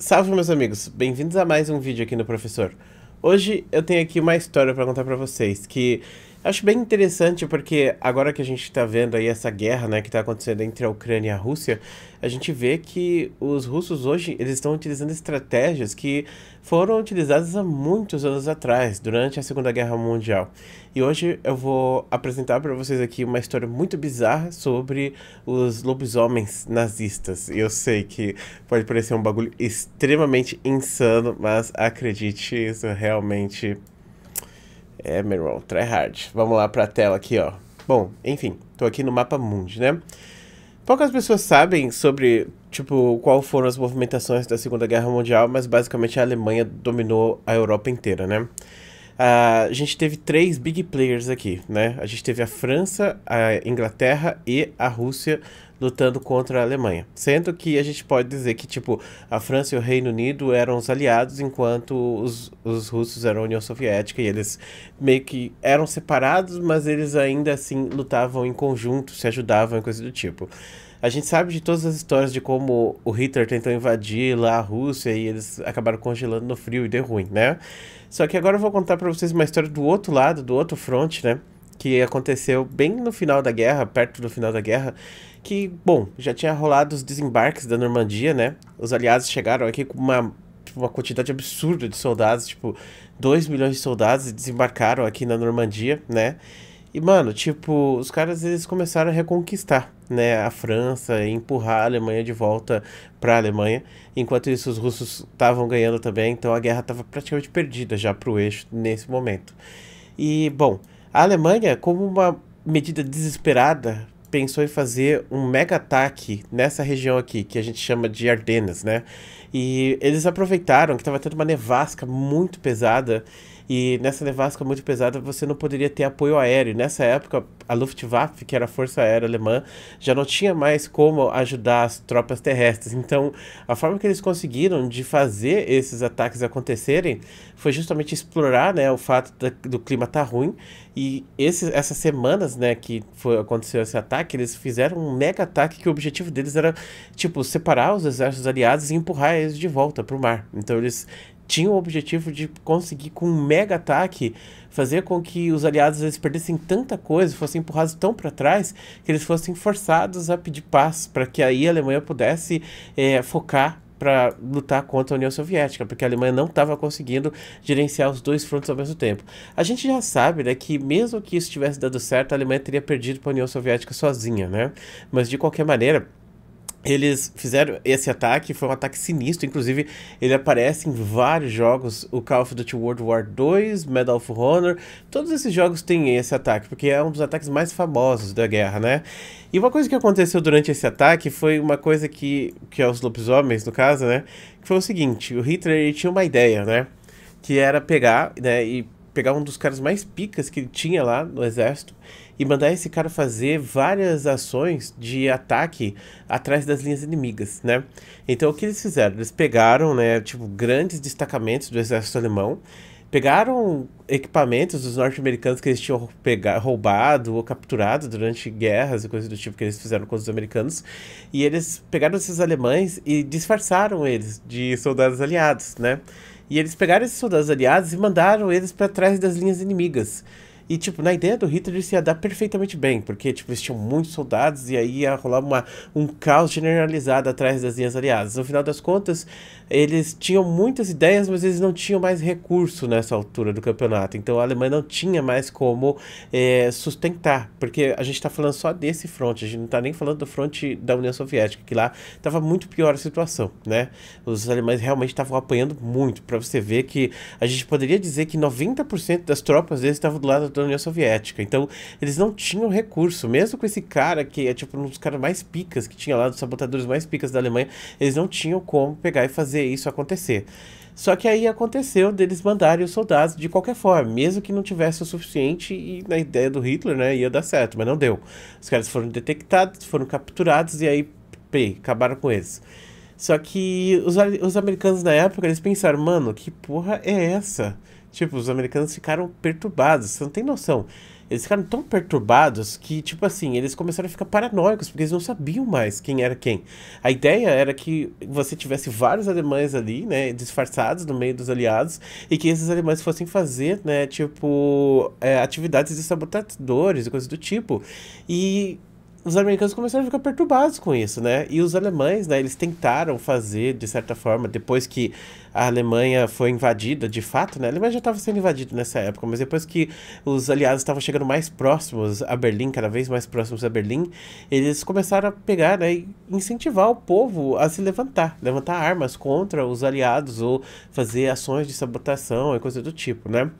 Salve meus amigos, bem-vindos a mais um vídeo aqui no Professor. Hoje eu tenho aqui uma história para contar para vocês que Acho bem interessante porque agora que a gente está vendo aí essa guerra né, que está acontecendo entre a Ucrânia e a Rússia, a gente vê que os russos hoje eles estão utilizando estratégias que foram utilizadas há muitos anos atrás, durante a Segunda Guerra Mundial. E hoje eu vou apresentar para vocês aqui uma história muito bizarra sobre os lobisomens nazistas. Eu sei que pode parecer um bagulho extremamente insano, mas acredite, isso realmente é, meu irmão, try hard. Vamos lá para a tela aqui, ó. Bom, enfim, tô aqui no mapa mundi, né? Poucas pessoas sabem sobre, tipo, qual foram as movimentações da Segunda Guerra Mundial, mas basicamente a Alemanha dominou a Europa inteira, né? Uh, a gente teve três big players aqui, né? A gente teve a França, a Inglaterra e a Rússia lutando contra a Alemanha. Sendo que a gente pode dizer que, tipo, a França e o Reino Unido eram os aliados, enquanto os, os russos eram a União Soviética, e eles meio que eram separados, mas eles ainda assim lutavam em conjunto, se ajudavam e coisa do tipo. A gente sabe de todas as histórias de como o Hitler tentou invadir lá a Rússia e eles acabaram congelando no frio e deu ruim, né? Só que agora eu vou contar para vocês uma história do outro lado, do outro fronte, né? que aconteceu bem no final da guerra, perto do final da guerra, que, bom, já tinha rolado os desembarques da Normandia, né? Os aliados chegaram aqui com uma, uma quantidade absurda de soldados, tipo, 2 milhões de soldados desembarcaram aqui na Normandia, né? E, mano, tipo, os caras eles começaram a reconquistar, né, a França e empurrar a Alemanha de volta para a Alemanha. Enquanto isso, os russos estavam ganhando também, então a guerra estava praticamente perdida já para o eixo nesse momento. E, bom, a Alemanha, como uma medida desesperada, pensou em fazer um mega ataque nessa região aqui, que a gente chama de Ardenas, né? E eles aproveitaram que estava tendo uma nevasca muito pesada. E nessa nevasca muito pesada você não poderia ter apoio aéreo. Nessa época, a Luftwaffe, que era a Força Aérea Alemã, já não tinha mais como ajudar as tropas terrestres. Então, a forma que eles conseguiram de fazer esses ataques acontecerem foi justamente explorar né, o fato da, do clima estar tá ruim. E esse, essas semanas né, que foi, aconteceu esse ataque, eles fizeram um mega ataque que o objetivo deles era tipo separar os exércitos aliados e empurrar de volta para o mar. Então eles tinham o objetivo de conseguir, com um mega ataque, fazer com que os aliados eles perdessem tanta coisa, fossem empurrados tão para trás, que eles fossem forçados a pedir paz, para que aí a Alemanha pudesse é, focar para lutar contra a União Soviética, porque a Alemanha não estava conseguindo gerenciar os dois frontes ao mesmo tempo. A gente já sabe né, que mesmo que isso tivesse dado certo, a Alemanha teria perdido para a União Soviética sozinha, né? Mas de qualquer maneira, eles fizeram esse ataque, foi um ataque sinistro, inclusive ele aparece em vários jogos, o Call of Duty World War 2, Medal of Honor, todos esses jogos têm esse ataque, porque é um dos ataques mais famosos da guerra, né? E uma coisa que aconteceu durante esse ataque foi uma coisa que, que é os lobisomens no caso, né? Que foi o seguinte, o Hitler tinha uma ideia, né? Que era pegar, né, e pegar um dos caras mais picas que ele tinha lá no exército e mandar esse cara fazer várias ações de ataque atrás das linhas inimigas, né? Então o que eles fizeram? Eles pegaram, né, tipo, grandes destacamentos do exército alemão, pegaram equipamentos dos norte-americanos que eles tinham roubado ou capturado durante guerras e coisas do tipo que eles fizeram com os americanos, e eles pegaram esses alemães e disfarçaram eles de soldados aliados, né? E eles pegaram esses soldados aliados e mandaram eles para trás das linhas inimigas. E, tipo, na ideia do Hitler isso ia dar perfeitamente bem, porque, tipo, eles tinham muitos soldados e aí ia rolar uma, um caos generalizado atrás das linhas aliadas. No final das contas, eles tinham muitas ideias, mas eles não tinham mais recurso nessa altura do campeonato. Então a Alemanha não tinha mais como é, sustentar, porque a gente está falando só desse fronte, a gente não está nem falando do fronte da União Soviética, que lá estava muito pior a situação, né? Os alemães realmente estavam apanhando muito, para você ver que a gente poderia dizer que 90% das tropas deles estavam do lado da União Soviética. Então eles não tinham recurso, mesmo com esse cara que é tipo um dos caras mais picas que tinha lá, dos sabotadores mais picas da Alemanha, eles não tinham como pegar e fazer fazer isso acontecer. Só que aí aconteceu deles mandarem os soldados de qualquer forma, mesmo que não tivesse o suficiente, e na ideia do Hitler, né, ia dar certo, mas não deu. Os caras foram detectados, foram capturados e aí, pê, acabaram com eles. Só que os, os americanos na época, eles pensaram, mano, que porra é essa? Tipo, os americanos ficaram perturbados, você não tem noção eles ficaram tão perturbados que, tipo assim, eles começaram a ficar paranoicos, porque eles não sabiam mais quem era quem. A ideia era que você tivesse vários alemães ali, né, disfarçados no meio dos aliados, e que esses alemães fossem fazer, né, tipo, é, atividades de sabotadores e coisas do tipo. E os americanos começaram a ficar perturbados com isso, né? E os alemães, né, eles tentaram fazer, de certa forma, depois que a Alemanha foi invadida, de fato, né? A Alemanha já estava sendo invadida nessa época, mas depois que os aliados estavam chegando mais próximos a Berlim, cada vez mais próximos a Berlim, eles começaram a pegar, né, e incentivar o povo a se levantar, levantar armas contra os aliados ou fazer ações de sabotação e coisa do tipo, né?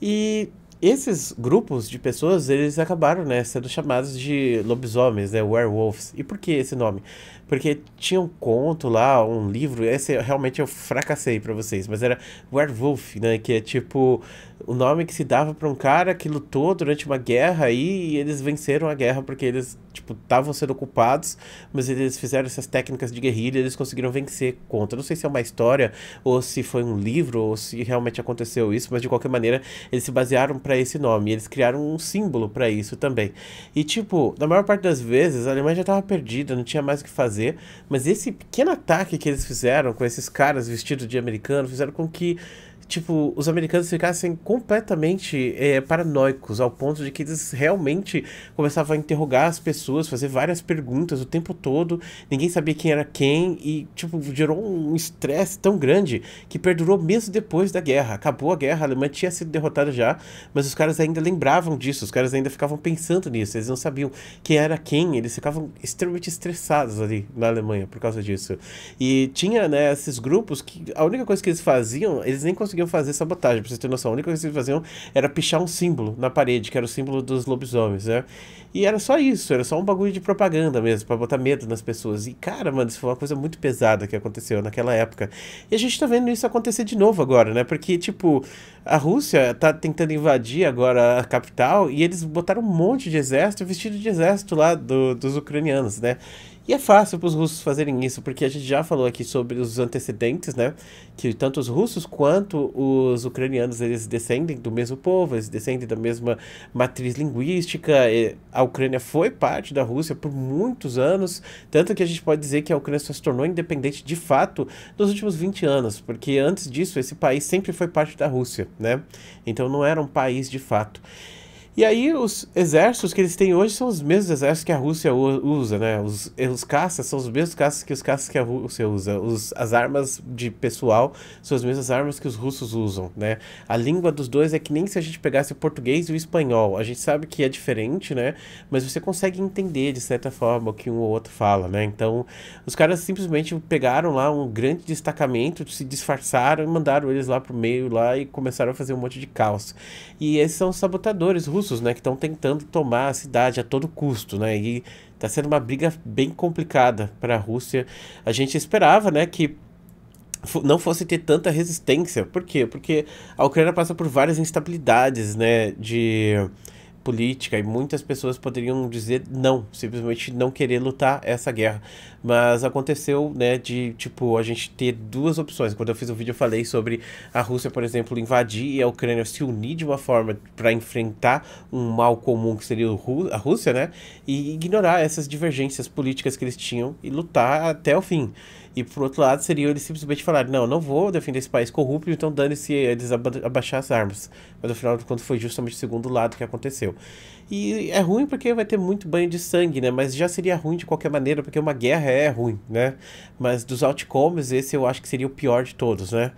E esses grupos de pessoas, eles acabaram, né, sendo chamados de lobisomens, né, werewolves. E por que esse nome? Porque tinha um conto lá, um livro, esse realmente eu fracassei para vocês, mas era Werewolf, né? Que é tipo o nome que se dava para um cara que lutou durante uma guerra aí, e eles venceram a guerra porque eles, tipo, estavam sendo ocupados, mas eles fizeram essas técnicas de guerrilha e eles conseguiram vencer contra. Não sei se é uma história, ou se foi um livro, ou se realmente aconteceu isso, mas de qualquer maneira, eles se basearam para esse nome, eles criaram um símbolo para isso também. E, tipo, na maior parte das vezes, a Alemanha já tava perdida, não tinha mais o que fazer fazer, mas esse pequeno ataque que eles fizeram com esses caras vestidos de americano fizeram com que tipo, os americanos ficassem completamente é, paranoicos, ao ponto de que eles realmente começavam a interrogar as pessoas, fazer várias perguntas o tempo todo, ninguém sabia quem era quem, e, tipo, gerou um estresse tão grande que perdurou mesmo depois da guerra. Acabou a guerra, a Alemanha tinha sido derrotada já, mas os caras ainda lembravam disso, os caras ainda ficavam pensando nisso, eles não sabiam quem era quem, eles ficavam extremamente estressados ali na Alemanha por causa disso. E tinha, né, esses grupos que a única coisa que eles faziam, eles nem conseguiam conseguiam fazer sabotagem, pra vocês terem noção. A única coisa que eles faziam era pichar um símbolo na parede, que era o símbolo dos lobisomens, né? E era só isso, era só um bagulho de propaganda mesmo, para botar medo nas pessoas. E cara, mano, isso foi uma coisa muito pesada que aconteceu naquela época. E a gente tá vendo isso acontecer de novo agora, né? Porque, tipo, a Rússia está tentando invadir agora a capital e eles botaram um monte de exército, vestido de exército lá do, dos ucranianos, né? E é fácil para os russos fazerem isso, porque a gente já falou aqui sobre os antecedentes, né? Que tanto os russos quanto os ucranianos, eles descendem do mesmo povo, eles descendem da mesma matriz linguística. A Ucrânia foi parte da Rússia por muitos anos, tanto que a gente pode dizer que a Ucrânia só se tornou independente de fato nos últimos 20 anos, porque antes disso esse país sempre foi parte da Rússia né? Então não era um país de fato. E aí os exércitos que eles têm hoje são os mesmos exércitos que a Rússia usa, né? Os, os caças são os mesmos caças que os caças que a Rússia usa. Os, as armas de pessoal são as mesmas armas que os russos usam, né? A língua dos dois é que nem se a gente pegasse o português e o espanhol. A gente sabe que é diferente, né? Mas você consegue entender, de certa forma, o que um ou outro fala, né? Então, os caras simplesmente pegaram lá um grande destacamento, se disfarçaram e mandaram eles lá pro meio lá e começaram a fazer um monte de caos. E esses são os sabotadores russos russos, né, que estão tentando tomar a cidade a todo custo, né, e está sendo uma briga bem complicada para a Rússia. A gente esperava, né, que não fosse ter tanta resistência. Por quê? Porque a Ucrânia passa por várias instabilidades, né, de política e muitas pessoas poderiam dizer não, simplesmente não querer lutar essa guerra. Mas aconteceu, né, de tipo a gente ter duas opções. Quando eu fiz o um vídeo eu falei sobre a Rússia, por exemplo, invadir e a Ucrânia se unir de uma forma para enfrentar um mal comum que seria a Rússia, né, e ignorar essas divergências políticas que eles tinham e lutar até o fim. E por outro lado, seria eles simplesmente falar: não, não vou defender esse país corrupto, então dane-se eles aba abaixar as armas. Mas no final de contas, foi justamente o segundo lado que aconteceu. E é ruim porque vai ter muito banho de sangue, né? Mas já seria ruim de qualquer maneira, porque uma guerra é ruim, né? Mas dos outcomes, esse eu acho que seria o pior de todos, né?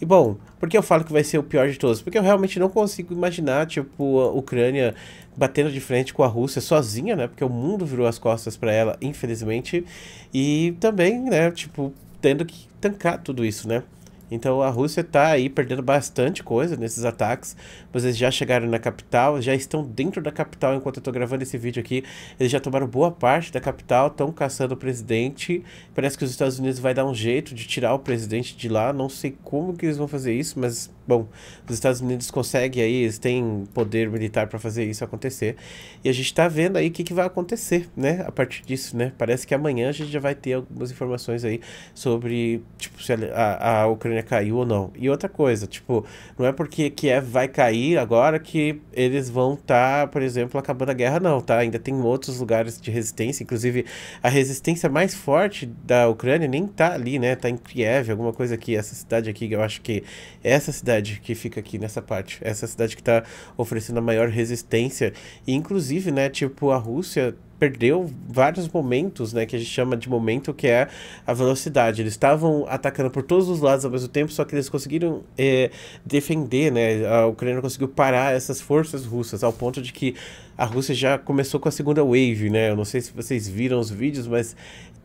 E bom, por que eu falo que vai ser o pior de todos? Porque eu realmente não consigo imaginar, tipo, a Ucrânia batendo de frente com a Rússia sozinha, né? Porque o mundo virou as costas para ela, infelizmente. E também, né, tipo, tendo que tancar tudo isso, né? Então a Rússia está aí perdendo bastante coisa nesses ataques. Vocês já chegaram na capital, já estão dentro da capital enquanto eu estou gravando esse vídeo aqui. Eles já tomaram boa parte da capital, estão caçando o presidente. Parece que os Estados Unidos vai dar um jeito de tirar o presidente de lá. Não sei como que eles vão fazer isso, mas Bom, os Estados Unidos conseguem aí, eles têm poder militar para fazer isso acontecer. E a gente está vendo aí o que, que, vai acontecer, né? A partir disso, né? Parece que amanhã a gente já vai ter algumas informações aí sobre, tipo, se a, a Ucrânia caiu ou não. E outra coisa, tipo, não é porque Kiev vai cair agora que eles vão estar, tá, por exemplo, acabando a guerra, não, tá? Ainda tem outros lugares de resistência, inclusive a resistência mais forte da Ucrânia nem tá ali, né? Tá em Kiev, alguma coisa aqui, essa cidade aqui, eu acho que essa cidade cidade que fica aqui nessa parte. Essa é cidade que está oferecendo a maior resistência. E, inclusive, né, tipo, a Rússia perdeu vários momentos, né, que a gente chama de momento, que é a velocidade. Eles estavam atacando por todos os lados ao mesmo tempo, só que eles conseguiram é, defender, né, a Ucrânia conseguiu parar essas forças russas, ao ponto de que a Rússia já começou com a segunda wave, né, eu não sei se vocês viram os vídeos, mas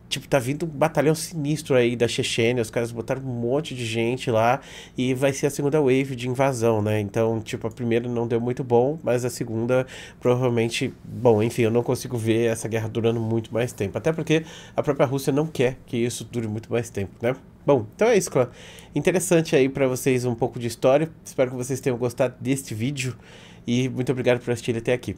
Tipo, tá vindo um batalhão sinistro aí da Chechênia, os caras botaram um monte de gente lá e vai ser a segunda wave de invasão, né? Então, tipo, a primeira não deu muito bom, mas a segunda provavelmente. Bom, enfim, eu não consigo ver essa guerra durando muito mais tempo. Até porque a própria Rússia não quer que isso dure muito mais tempo, né? Bom, então é isso, clã. Interessante aí para vocês um pouco de história. Espero que vocês tenham gostado deste vídeo e muito obrigado por assistir até aqui.